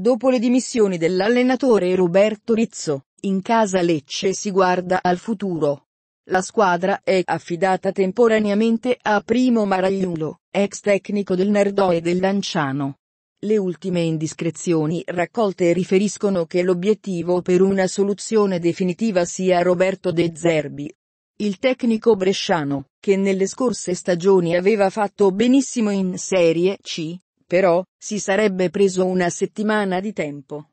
Dopo le dimissioni dell'allenatore Roberto Rizzo, in casa Lecce si guarda al futuro. La squadra è affidata temporaneamente a Primo Maragliulo, ex tecnico del Nardò e del Lanciano. Le ultime indiscrezioni raccolte riferiscono che l'obiettivo per una soluzione definitiva sia Roberto De Zerbi. Il tecnico bresciano, che nelle scorse stagioni aveva fatto benissimo in Serie C, però, si sarebbe preso una settimana di tempo.